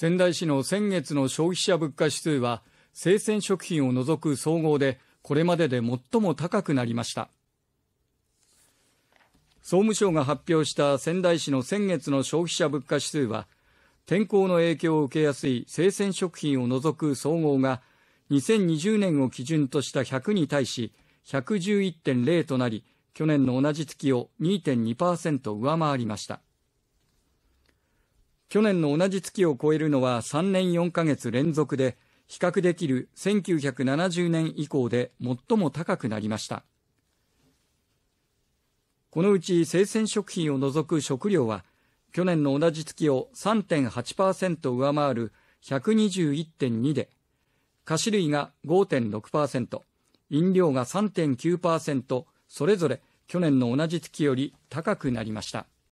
仙台市の先月の消費者物価指数は生鮮食品を除く総合でこれまでで最も高くなりました総務省が発表した仙台市の先月の消費者物価指数は天候の影響を受けやすい生鮮食品を除く総合が2020年を基準とした100に対し111.0となり去年の同じ月を2.2%上回りました去年の同じ月を超えるのは3年4ヶ月連続で、比較できる1970年以降で最も高くなりました。このうち生鮮食品を除く食料は、去年の同じ月を3.8%上回る121.2で、菓子類が5.6%、飲料が3.9%、それぞれ去年の同じ月より高くなりました。